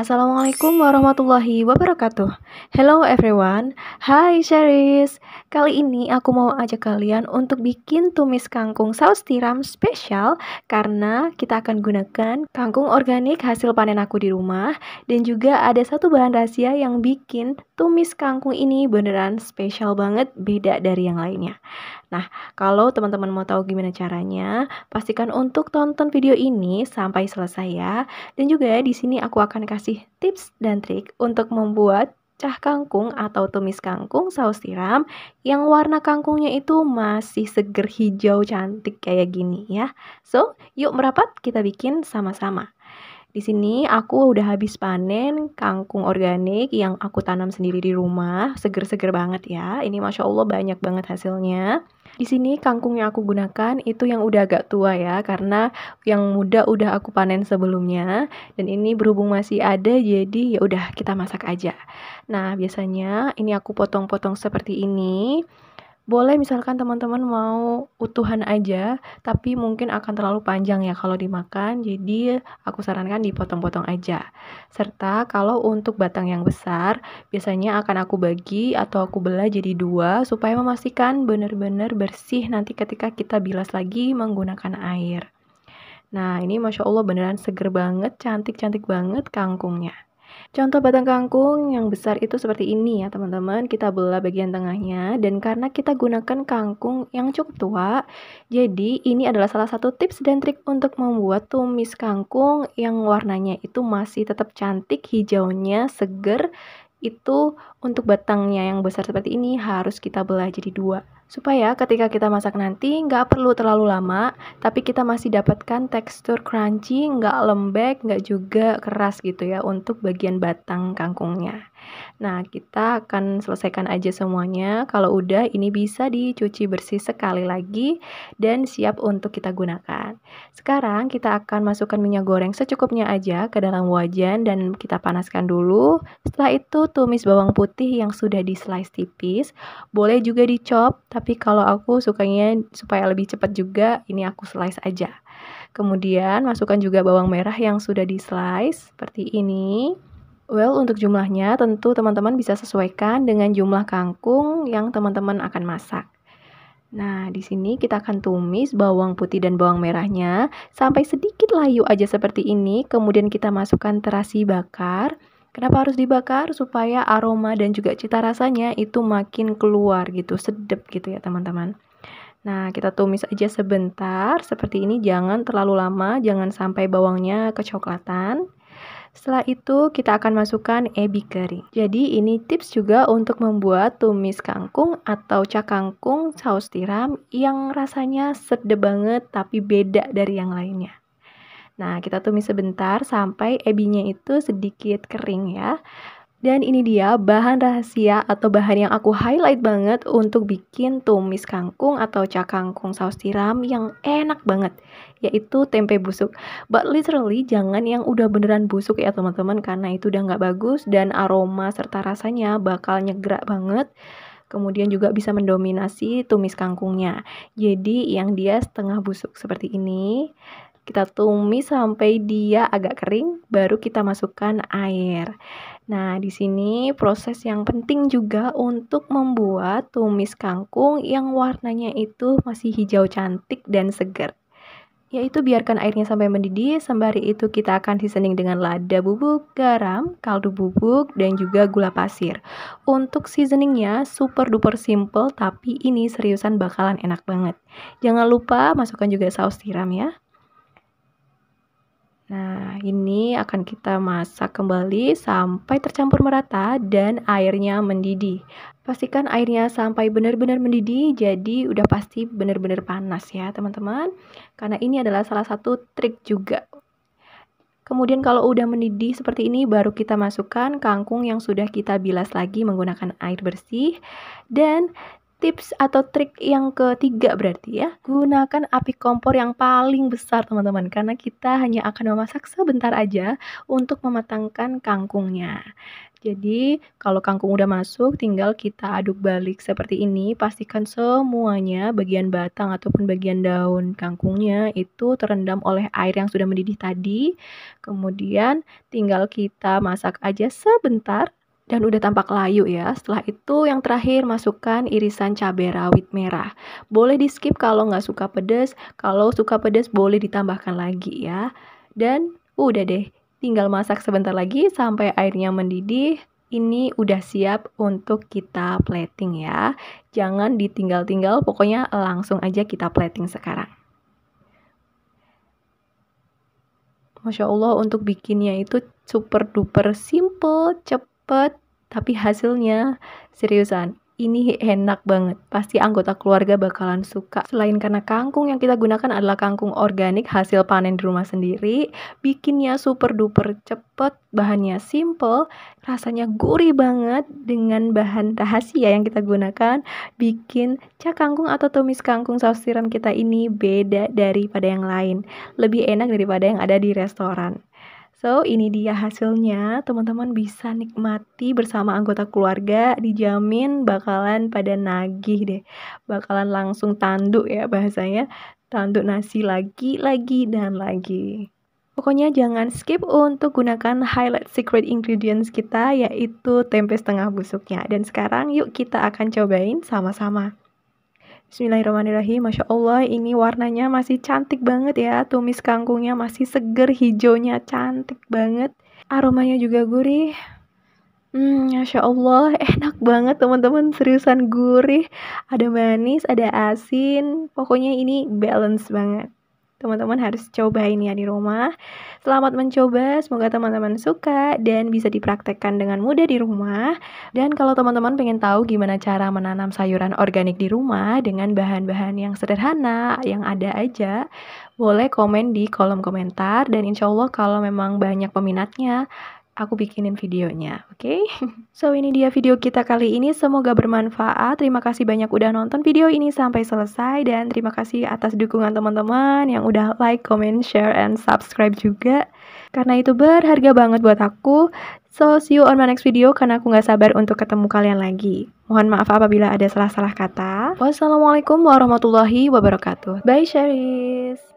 Assalamualaikum warahmatullahi wabarakatuh Hello everyone Hai Sheris Kali ini aku mau ajak kalian untuk bikin tumis kangkung saus tiram spesial Karena kita akan gunakan kangkung organik hasil panen aku di rumah Dan juga ada satu bahan rahasia yang bikin tumis kangkung ini beneran spesial banget, beda dari yang lainnya. Nah, kalau teman-teman mau tahu gimana caranya, pastikan untuk tonton video ini sampai selesai ya. Dan juga di sini aku akan kasih tips dan trik untuk membuat cah kangkung atau tumis kangkung saus tiram yang warna kangkungnya itu masih seger hijau cantik kayak gini ya. So, yuk merapat kita bikin sama-sama. Di sini aku udah habis panen kangkung organik yang aku tanam sendiri di rumah, seger-seger banget ya. Ini masya Allah banyak banget hasilnya. Di sini kangkung yang aku gunakan itu yang udah agak tua ya, karena yang muda udah aku panen sebelumnya. Dan ini berhubung masih ada, jadi ya udah kita masak aja. Nah biasanya ini aku potong-potong seperti ini boleh misalkan teman-teman mau utuhan aja, tapi mungkin akan terlalu panjang ya kalau dimakan, jadi aku sarankan dipotong-potong aja. Serta kalau untuk batang yang besar, biasanya akan aku bagi atau aku belah jadi dua supaya memastikan benar-benar bersih nanti ketika kita bilas lagi menggunakan air. Nah ini Masya Allah beneran seger banget, cantik-cantik banget kangkungnya. Contoh batang kangkung yang besar itu seperti ini ya teman-teman. Kita belah bagian tengahnya dan karena kita gunakan kangkung yang cukup tua, jadi ini adalah salah satu tips dan trik untuk membuat tumis kangkung yang warnanya itu masih tetap cantik, hijaunya seger. Itu untuk batangnya yang besar seperti ini harus kita belah jadi dua. Supaya ketika kita masak nanti nggak perlu terlalu lama, tapi kita masih dapatkan tekstur crunchy, nggak lembek, nggak juga keras gitu ya untuk bagian batang kangkungnya. Nah, kita akan selesaikan aja semuanya. Kalau udah, ini bisa dicuci bersih sekali lagi dan siap untuk kita gunakan. Sekarang kita akan masukkan minyak goreng secukupnya aja ke dalam wajan dan kita panaskan dulu. Setelah itu tumis bawang putih yang sudah di slice tipis. Boleh juga dicop, tapi kalau aku sukanya supaya lebih cepat juga, ini aku slice aja. Kemudian masukkan juga bawang merah yang sudah di slice seperti ini. Well, untuk jumlahnya tentu teman-teman bisa sesuaikan dengan jumlah kangkung yang teman-teman akan masak. Nah, di sini kita akan tumis bawang putih dan bawang merahnya sampai sedikit layu aja seperti ini. Kemudian kita masukkan terasi bakar Kenapa harus dibakar? Supaya aroma dan juga cita rasanya itu makin keluar gitu, sedep gitu ya teman-teman. Nah, kita tumis aja sebentar, seperti ini jangan terlalu lama, jangan sampai bawangnya kecoklatan. Setelah itu kita akan masukkan ebi kering. Jadi ini tips juga untuk membuat tumis kangkung atau cakangkung saus tiram yang rasanya sedap banget tapi beda dari yang lainnya. Nah, kita tumis sebentar sampai ebinya itu sedikit kering ya. Dan ini dia bahan rahasia atau bahan yang aku highlight banget untuk bikin tumis kangkung atau cakangkung saus tiram yang enak banget, yaitu tempe busuk. But literally jangan yang udah beneran busuk ya teman-teman, karena itu udah nggak bagus dan aroma serta rasanya bakal nyegerak banget. Kemudian juga bisa mendominasi tumis kangkungnya. Jadi yang dia setengah busuk seperti ini, kita tumis sampai dia agak kering, baru kita masukkan air. Nah, di sini proses yang penting juga untuk membuat tumis kangkung yang warnanya itu masih hijau cantik dan segar yaitu biarkan airnya sampai mendidih, sembari itu kita akan seasoning dengan lada bubuk, garam, kaldu bubuk, dan juga gula pasir. Untuk seasoningnya super duper simple, tapi ini seriusan bakalan enak banget. Jangan lupa masukkan juga saus tiram ya ini akan kita masak kembali sampai tercampur merata dan airnya mendidih. Pastikan airnya sampai benar-benar mendidih, jadi udah pasti benar-benar panas ya teman-teman. Karena ini adalah salah satu trik juga. Kemudian kalau udah mendidih seperti ini, baru kita masukkan kangkung yang sudah kita bilas lagi menggunakan air bersih. Dan tips atau trik yang ketiga berarti ya gunakan api kompor yang paling besar teman-teman karena kita hanya akan memasak sebentar aja untuk mematangkan kangkungnya jadi kalau kangkung udah masuk tinggal kita aduk balik seperti ini pastikan semuanya bagian batang ataupun bagian daun kangkungnya itu terendam oleh air yang sudah mendidih tadi kemudian tinggal kita masak aja sebentar dan udah tampak layu ya. Setelah itu yang terakhir masukkan irisan cabai rawit merah. Boleh di skip kalau nggak suka pedas, kalau suka pedas boleh ditambahkan lagi ya. Dan udah deh, tinggal masak sebentar lagi sampai airnya mendidih. Ini udah siap untuk kita plating ya. Jangan ditinggal-tinggal, pokoknya langsung aja kita plating sekarang. Masya Allah untuk bikinnya itu super duper simple, cepat cepet, tapi hasilnya seriusan ini enak banget. Pasti anggota keluarga bakalan suka. Selain karena kangkung yang kita gunakan adalah kangkung organik hasil panen di rumah sendiri, bikinnya super duper cepet, bahannya simple, rasanya gurih banget dengan bahan rahasia yang kita gunakan, bikin cak kangkung atau tumis kangkung saus tiram kita ini beda daripada yang lain. Lebih enak daripada yang ada di restoran. So, ini dia hasilnya. Teman-teman bisa nikmati bersama anggota keluarga, dijamin bakalan pada nagih deh. Bakalan langsung tanduk ya bahasanya. Tanduk nasi lagi, lagi, dan lagi. Pokoknya jangan skip untuk gunakan highlight secret ingredients kita, yaitu tempe setengah busuknya. Dan sekarang yuk kita akan cobain sama-sama. Bismillahirrahmanirrahim. Masya Allah, ini warnanya masih cantik banget ya. Tumis kangkungnya masih seger, hijaunya cantik banget. Aromanya juga gurih. Hmm, Masya Allah, enak banget teman-teman, seriusan gurih. Ada manis, ada asin, pokoknya ini balance banget teman-teman harus cobain ya di rumah. Selamat mencoba, semoga teman-teman suka dan bisa dipraktekkan dengan mudah di rumah. Dan kalau teman-teman pengen tahu gimana cara menanam sayuran organik di rumah dengan bahan-bahan yang sederhana, yang ada aja, boleh komen di kolom komentar dan insya Allah kalau memang banyak peminatnya, aku bikinin videonya, oke? Okay? So, ini dia video kita kali ini, semoga bermanfaat. Terima kasih banyak udah nonton video ini sampai selesai dan terima kasih atas dukungan teman-teman yang udah like, comment, share, and subscribe juga. Karena itu berharga banget buat aku. So, see you on my next video karena aku gak sabar untuk ketemu kalian lagi. Mohon maaf apabila ada salah-salah kata. Wassalamualaikum warahmatullahi wabarakatuh. Bye, Sheris.